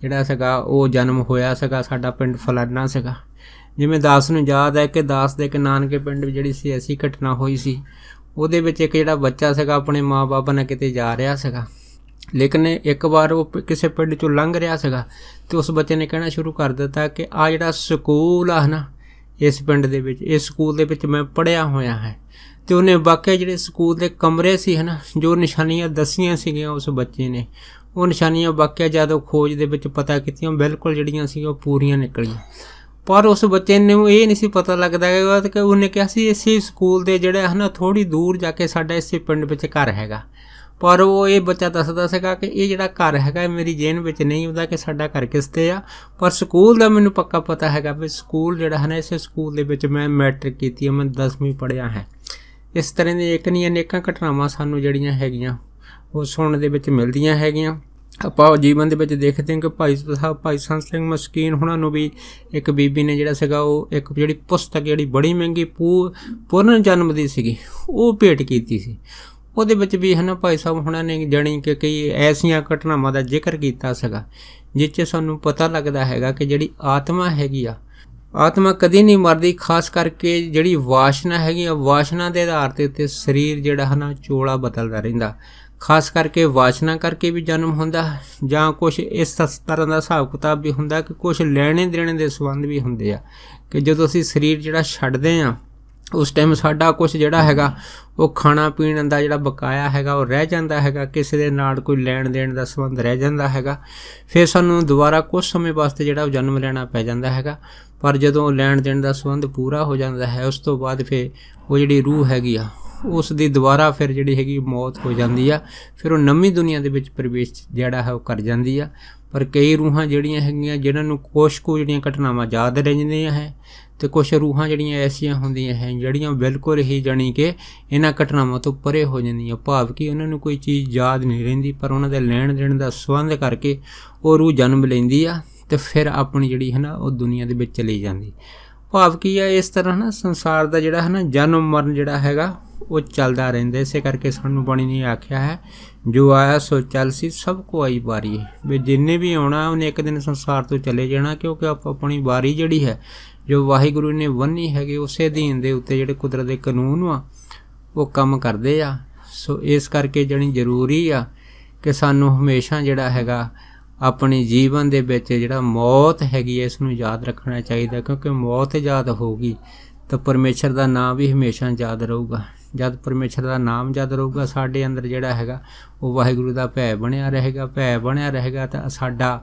ਜਿਹੜਾ ਸਗਾ ਉਹ ਜਨਮ ਹੋਇਆ ਸਗਾ ਸਾਡਾ ਪਿੰਡ ਫਲਾਨਾ ਸਗਾ ਜਿਵੇਂ ਦਾਸ ਨੂੰ ਯਾਦ ਹੈ ਕਿ ਦਾਸ ਦੇ ਇੱਕ ਨਾਨਕੇ ਪਿੰਡ ਵਿੱਚ ਜਿਹੜੀ ਸੀ ਐਸੀ ਘਟਨਾ ਹੋਈ ਸੀ ਉਹਦੇ ਵਿੱਚ ਇੱਕ ਜਿਹੜਾ ਬੱਚਾ ਸੀਗਾ ਆਪਣੇ ਮਾਪੇ ਨਾਲ ਕਿਤੇ ਜਾ ਰਿਹਾ ਸੀਗਾ ਲੇਕਿਨ ਇੱਕ ਵਾਰ ਉਹ ਕਿਸੇ ਪਿੰਡ ਚੋਂ ਲੰਘ ਰਿਹਾ ਸੀਗਾ ਤੇ ਉਸ ਬੱਚੇ ਨੇ ਕਹਿਣਾ ਸ਼ੁਰੂ ਕਰ ਦਿੱਤਾ ਕਿ ਆ ਜਿਹੜਾ ਸਕੂਲ ਆ ਹਨਾ ਇਸ ਪਿੰਡ ਦੇ ਵਿੱਚ ਇਸ ਸਕੂਲ ਦੇ ਵਿੱਚ ਮੈਂ ਪੜਿਆ ਹੋਇਆ ਹੈ ਤੇ ਉਹਨੇ ਵਾਕਿਆ ਜਿਹੜੇ ਸਕੂਲ ਦੇ ਕਮਰੇ ਸੀ ਹਨਾ ਜੋ ਨਿਸ਼ਾਨੀਆਂ ਦਸੀਆਂ ਸੀਗੀਆਂ ਉਸ ਬੱਚੇ ਨੇ ਉਹ ਨਿਸ਼ਾਨੀਆਂ ਵਾਕਿਆ ਜਦੋਂ ਖੋਜ ਦੇ ਵਿੱਚ ਪਤਾ ਕੀਤੀਆਂ ਬਿਲਕੁਲ ਜਿਹੜੀਆਂ ਸੀ ਉਹ ਪੂਰੀਆਂ ਨਿਕਲੀਆਂ ਪਰ ਉਸ ਬੱਚੇ ਨੂੰ ਇਹ ਨਹੀਂ ਸੀ ਪਤਾ ਲੱਗਦਾ ਕਿ ਉਹਨੇ ਕਿਹਾ ਸੀ ਇਸੇ ਸਕੂਲ ਦੇ ਜਿਹੜਾ ਹਨਾ ਥੋੜੀ ਦੂਰ ਜਾ ਕੇ ਸਾਡਾ ਇਸੇ ਪਿੰਡ ਵਿੱਚ ਘਰ ਹੈਗਾ ਪਰ ਉਹ ਇਹ ਬੱਚਾ ਦੱਸਦਾ ਸੀਗਾ ਕਿ ਇਹ ਜਿਹੜਾ ਘਰ ਹੈਗਾ ਮੇਰੀ ਜੇਨ ਵਿੱਚ ਨਹੀਂ ਹੁੰਦਾ ਕਿ ਸਾਡਾ ਘਰ ਕਿਸ ਤੇ ਆ ਪਰ ਸਕੂਲ ਦਾ ਮੈਨੂੰ ਪੱਕਾ ਪਤਾ ਹੈਗਾ ਵੀ ਸਕੂਲ ਜਿਹੜਾ ਹੈ ਨਾ ਇਸੇ ਸਕੂਲ ਦੇ ਵਿੱਚ ਮੈਂ ਮੈਟ੍ਰਿਕ ਕੀਤੀ ਹੈ ਮੈਂ 10ਵੀਂ ਪੜਿਆ ਹੈ ਇਸ ਤਰ੍ਹਾਂ ਦੀ ਇੱਕ ਨਹੀਂ ਅਨੇਕਾਂ ਘਟਨਾਵਾਂ ਸਾਨੂੰ ਜਿਹੜੀਆਂ ਹੈਗੀਆਂ ਉਹ ਸੁਣਨ ਦੇ ਵਿੱਚ ਮਿਲਦੀਆਂ ਹੈਗੀਆਂ ਆਪਾਂ ਜੀਵਨ ਦੇ ਵਿੱਚ ਦੇਖਦੇ ਹਾਂ ਕਿ ਭਾਈ ਸਾਹਿਬ ਭਾਈ ਸੰਤ ਸਿੰਘ ਮਸਕੀਨ ਹੁਣਾਂ ਨੂੰ ਵੀ ਇੱਕ ਬੀਬੀ ਨੇ ਜਿਹੜਾ ਸੀਗਾ ਉਹ ਇੱਕ ਜਿਹੜੀ ਪੁਸਤਕ ਜਿਹੜੀ ਬੜੀ ਮਹਿੰਗੀ ਪੂਰਨ ਜਨਮ ਦੀ ਸੀਗੀ ਉਹ ਭੇਟ ਕੀਤੀ ਸੀ ਉਹਦੇ ਵਿੱਚ ਵੀ ਹਨ ਭਾਈ ਸਾਹਿਬ ਹੁਣਾਂ ਨੇ ਜਣੀ ਕਿ ਕਈ ਐਸੀਆਂ ਘਟਨਾਵਾਂ ਦਾ ਜ਼ਿਕਰ ਕੀਤਾ ਸੀਗਾ ਜਿੱਚ ਸਾਨੂੰ ਪਤਾ ਲੱਗਦਾ ਹੈਗਾ ਕਿ ਜਿਹੜੀ ਆਤਮਾ ਹੈਗੀ ਆ ਆਤਮਾ ਕਦੀ ਨਹੀਂ ਮਰਦੀ ਖਾਸ ਕਰਕੇ ਜਿਹੜੀ ਵਾਸ਼ਨਾ ਹੈਗੀ ਆ ਵਾਸ਼ਨਾ ਦੇ ਆਧਾਰ ਤੇ ਉੱਤੇ ਸਰੀਰ ਜਿਹੜਾ ਹਨਾ ਚੋਲਾ ਬਦਲਦਾ ਰਹਿੰਦਾ ਖਾਸ ਕਰਕੇ ਵਾਸ਼ਨਾ ਕਰਕੇ ਵੀ ਜਨਮ ਹੁੰਦਾ ਜਾਂ ਕੁਝ ਇਸ ਤਰ੍ਹਾਂ ਦਾ ਹਿਸਾਬ ਕਿਤਾਬ ਵੀ ਹੁੰਦਾ ਕਿ ਕੁਝ ਲੈਣੇ ਦੇਣੇ ਦੇ ਸਬੰਧ ਵੀ ਹੁੰਦੇ ਆ ਕਿ ਜਦੋਂ ਅਸੀਂ ਸਰੀਰ ਜਿਹੜਾ ਛੱਡਦੇ ਆ ਉਸ ਟਾਈਮ ਸਾਡਾ ਕੁਝ ਜਿਹੜਾ ਹੈਗਾ ਉਹ ਖਾਣਾ ਪੀਣ ਦਾ ਜਿਹੜਾ ਬਕਾਇਆ ਹੈਗਾ ਉਹ ਰਹਿ ਜਾਂਦਾ ਹੈਗਾ ਕਿਸੇ ਦੇ ਨਾਲ ਕੋਈ ਲੈਣ ਦੇਣ ਦਾ ਸੰਬੰਧ ਰਹਿ ਜਾਂਦਾ ਹੈਗਾ ਫਿਰ ਸਾਨੂੰ ਦੁਬਾਰਾ ਕੁਝ ਸਮੇਂ ਵਾਸਤੇ ਜਿਹੜਾ ਉਹ ਜਨਮ ਲੈਣਾ ਪੈ ਜਾਂਦਾ ਹੈਗਾ ਪਰ ਜਦੋਂ ਲੈਣ ਦੇਣ ਦਾ ਸੰਬੰਧ ਪੂਰਾ ਹੋ ਜਾਂਦਾ ਹੈ ਉਸ ਤੋਂ ਬਾਅਦ ਫਿਰ ਉਹ ਜਿਹੜੀ ਰੂਹ ਹੈਗੀ ਆ ਉਸ ਦੀ ਦੁਬਾਰਾ ਫਿਰ ਜਿਹੜੀ ਹੈਗੀ ਮੌਤ ਹੋ ਜਾਂਦੀ ਆ ਫਿਰ ਉਹ ਨਵੀਂ ਦੁਨੀਆ ਦੇ ਵਿੱਚ ਪ੍ਰਵੇਸ਼ ਜਿਹੜਾ ਹੈ ਉਹ ਕਰ ਜਾਂਦੀ ਆ ਪਰ ਕਈ ਰੂਹਾਂ ਜਿਹੜੀਆਂ ਹੈਗੀਆਂ ਜਿਨ੍ਹਾਂ ਨੂੰ ਕੋਸ਼ ਕੋ ਜਿਹੜੀਆਂ ਘਟਨਾਵਾਂ ਯਾਦ ਰਹਿੰਦੀਆਂ ਹੈ ਤੇ ਕੁਝ ਰੂਹਾਂ ਜਿਹੜੀਆਂ ਐਸੀਆਂ ਹੁੰਦੀਆਂ ਹਨ ਜਿਹੜੀਆਂ ਬਿਲਕੁਲ ਹੀ ਜਾਨੀ ਕਿ ਇਹਨਾਂ ਘਟਨਾਵਾਂ ਤੋਂ ਪਰੇ ਹੋ ਜਾਂਦੀਆਂ ਭਾਵ ਕਿ ਉਹਨਾਂ ਨੂੰ ਕੋਈ ਚੀਜ਼ ਯਾਦ ਨਹੀਂ ਰਹਿੰਦੀ ਪਰ ਉਹਨਾਂ ਦੇ ਲੈਣ ਦੇਣ ਦਾ ਸੰਬੰਧ ਕਰਕੇ ਉਹ ਰੂਹ ਜਨਮ ਲੈਂਦੀ ਆ ਤੇ ਫਿਰ ਆਪਣੀ ਜਿਹੜੀ ਹੈ ਨਾ ਉਹ ਦੁਨੀਆ ਦੇ ਵਿੱਚ ਚਲੀ ਜਾਂਦੀ ਭਾਵ ਕੀ ਆ ਇਸ ਤਰ੍ਹਾਂ ਨਾ ਸੰਸਾਰ ਦਾ ਜਿਹੜਾ ਹੈ ਨਾ ਜਨਮ ਮਰਨ ਜਿਹੜਾ ਹੈਗਾ ਉਹ ਚੱਲਦਾ ਰਹਿੰਦਾ ਇਸੇ ਕਰਕੇ ਸਾਨੂੰ ਬਣੀ ਨਹੀਂ ਆਖਿਆ ਹੈ ਜੋ ਆਇਆ ਸੋ ਚੱਲ ਸੀ ਸਭ ਕੋ ਆਈ ਵਾਰੀ ਵੀ ਜਿੰਨੇ ਵੀ ਆਉਣਾ ਉਹਨੇ ਇੱਕ ਦਿਨ ਸੰਸਾਰ ਤੋਂ ਚਲੇ ਜਾਣਾ ਕਿਉਂਕਿ ਆਪ ਆਪਣੀ ਵਾਰੀ ਜਿਹੜੀ ਹੈ ਜੋ ਵਾਹਿਗੁਰੂ ਨੇ ਵੰਨੀ ਹੈਗੇ ਉਸੇ ਅਧੀਨ ਦੇ ਉੱਤੇ ਜਿਹੜੇ ਕੁਦਰਤ ਦੇ ਕਾਨੂੰਨ ਆ ਉਹ ਕੰਮ ਕਰਦੇ ਆ ਸੋ ਇਸ ਕਰਕੇ ਜਣੀ ਜ਼ਰੂਰੀ ਆ ਕਿ ਸਾਨੂੰ ਹਮੇਸ਼ਾ ਜਿਹੜਾ ਹੈਗਾ ਆਪਣੇ ਜੀਵਨ ਦੇ ਵਿੱਚ ਜਿਹੜਾ ਮੌਤ ਹੈਗੀ ਇਸ ਨੂੰ ਯਾਦ ਰੱਖਣਾ ਚਾਹੀਦਾ ਕਿਉਂਕਿ ਮੌਤ ਯਾਦ ਹੋਊਗੀ ਤਾਂ ਪਰਮੇਸ਼ਰ ਦਾ ਨਾਮ ਵੀ ਹਮੇਸ਼ਾ ਯਾਦ ਰਹੂਗਾ ਜਦ ਪਰਮੇਸ਼ਰ ਦਾ ਨਾਮ ਯਾਦ ਰਹੂਗਾ ਸਾਡੇ ਅੰਦਰ ਜਿਹੜਾ ਹੈਗਾ ਉਹ ਵਾਹਿਗੁਰੂ ਦਾ ਭੈ ਬਣਿਆ ਰਹੇਗਾ ਭੈ ਬਣਿਆ ਰਹੇਗਾ ਤਾਂ ਸਾਡਾ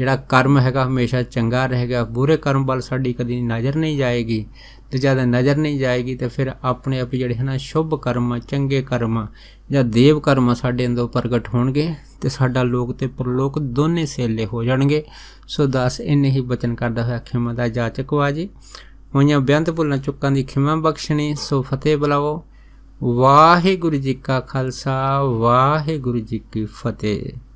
ਜਿਹੜਾ ਕਰਮ ਹੈਗਾ ਹਮੇਸ਼ਾ ਚੰਗਾ ਰਹੇਗਾ ਬੁਰੇ ਕਰਮ ਵੱਲ ਸਾਡੀ ਕਦੀ ਨਜ਼ਰ ਨਹੀਂ ਜਾਏਗੀ ਤੇ ਜਦ ਨਜ਼ਰ ਨਹੀਂ ਜਾਏਗੀ ਤੇ ਫਿਰ ਆਪਣੇ ਆਪ ਜਿਹੜੇ ਹਨ ਸ਼ੁਭ ਕਰਮ ਚੰਗੇ ਕਰਮ ਜਾਂ ਦੇਵ ਕਰਮ ਸਾਡੇ ਅੰਦਰ ਪ੍ਰਗਟ ਹੋਣਗੇ ਤੇ ਸਾਡਾ ਲੋਕ ਤੇ ਪਰਲੋਕ ਦੋਨੇ ਸੇਲੇ ਹੋ ਜਾਣਗੇ ਸੋ ਦਾਸ ਇੰਨੇ ਹੀ ਬਚਨ ਕਰਦਾ ਹੋਇਆ ਖਿਮਾ ਦਾ ਜਾਚਕ ਵਾਜੀ ਹੋਈਆਂ ਬਿਆੰਤ ਭੁੱਲਣਾ ਚੁੱਕਾਂ ਦੀ ਖਿਮਾ ਬਖਸ਼ਣੀ ਸੋ ਫਤਿਹ ਬੁਲਾਓ ਵਾਹਿਗੁਰੂ ਜੀ ਕਾ ਖਾਲਸਾ ਵਾਹਿਗੁਰੂ ਜੀ ਕੀ ਫਤਿਹ